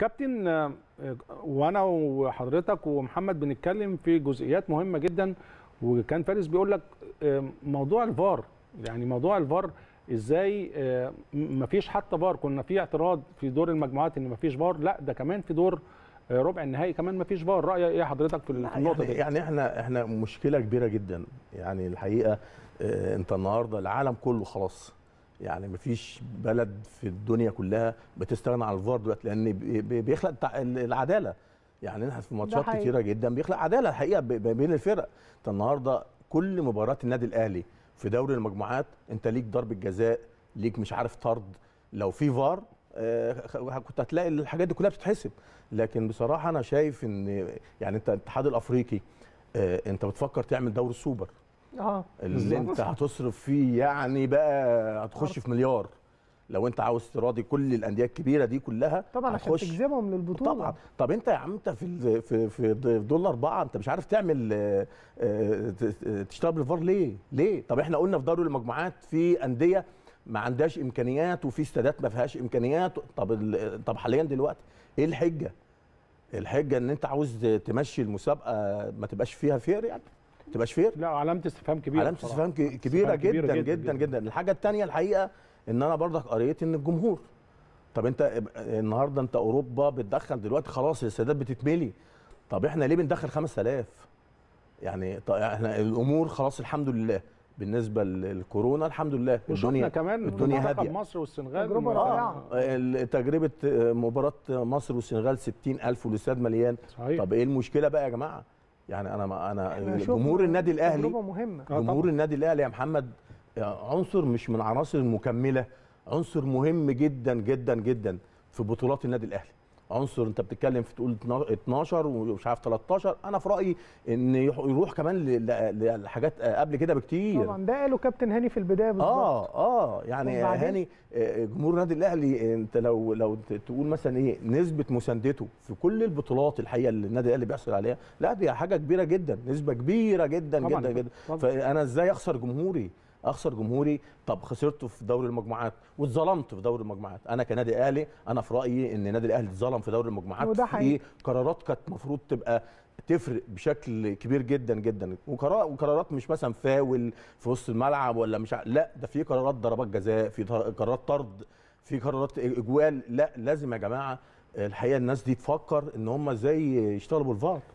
كابتن آه، وانا وحضرتك ومحمد بنتكلم في جزئيات مهمه جدا وكان فارس بيقول لك آه، موضوع الفار يعني موضوع الفار ازاي آه، مفيش حتى فار كنا في اعتراض في دور المجموعات ان مفيش فار لا ده كمان في دور ربع النهائي كمان مفيش فار راي ايه حضرتك في النقطه يعني دي يعني احنا احنا مشكله كبيره جدا يعني الحقيقه انت النهارده العالم كله خلاص يعني مفيش بلد في الدنيا كلها بتستغنى عن الفار دلوقتي لان بيخلق العداله يعني احنا في ماتشات كتيره جدا بيخلق عداله الحقيقه بين الفرق انت النهارده كل مباراه النادي الاهلي في دوري المجموعات انت ليك ضربه جزاء ليك مش عارف طرد لو في فار آه، كنت هتلاقي الحاجات دي كلها بتتحسب لكن بصراحه انا شايف ان يعني انت الاتحاد الافريقي آه، انت بتفكر تعمل دوري السوبر اه اللي انت هتصرف فيه يعني بقى هتخش في مليار لو انت عاوز تراضي كل الانديه الكبيره دي كلها طبعا عشان تجذبهم للبطوله طبعا طب انت يا عم انت في في في دول اربعه انت مش عارف تعمل آه، آه، تشتغل بالفار ليه؟ ليه؟ طب احنا قلنا في دوري المجموعات في انديه ما عندهاش امكانيات وفي استادات ما فيهاش امكانيات طب طب حاليا دلوقتي ايه الحجه؟ الحجه ان انت عاوز تمشي المسابقه ما تبقاش فيها فير يعني تبقاش فير لا علامه استفهام كبيره علامه استفهام كبيره, كبيرة جداً, جداً, جدا, جدا جدا الحاجه الثانيه الحقيقه ان انا برضك قريت ان الجمهور طب انت النهارده انت اوروبا بتدخل دلوقتي خلاص السادات بتتملي طب احنا ليه بندخل 5000 يعني احنا الامور خلاص الحمد لله بالنسبه للكورونا الحمد لله الدنيا كمان الدنيا هاديه مصر والسنغال تجربه رائعه آه، تجربه آه، مباراه مصر والسنغال 60000 والاستاد مليان صحيح. طب ايه المشكله بقى يا جماعه يعني انا ما انا جمهور النادي الاهلي جمهور آه، النادي الاهلي يا محمد آه، عنصر مش من العناصر المكمله عنصر مهم جدا جدا جدا في بطولات النادي الاهلي عنصر انت بتتكلم في تقول 12 ومش عارف 13 انا في رايي ان يروح كمان لحاجات قبل كده بكتير طبعا ده قاله كابتن هاني في البدايه بالظبط اه اه يعني هاني آه، جمهور النادي الاهلي انت لو لو تقول مثلا ايه نسبه مساندته في كل البطولات الحقيقه اللي النادي الاهلي بيحصل عليها لا دي حاجه كبيره جدا نسبه كبيره جدا طبعًا جدا جدا طبعًا. فانا ازاي اخسر جمهوري اخسر جمهوري طب خسرته في دوري المجموعات واتظلمت في دوري المجموعات انا كنادي اهلي انا في رايي ان النادي الاهلي اتظلم في دوري المجموعات وده حقيقي. في قرارات كانت المفروض تبقى تفرق بشكل كبير جدا جدا وقرارات مش مثلا فاول في وسط الملعب ولا مش لا ده في قرارات ضربات جزاء في قرارات طرد في قرارات اجوال لا لازم يا جماعه الحقيقه الناس دي تفكر ان هم ازاي يشتغلوا بالفار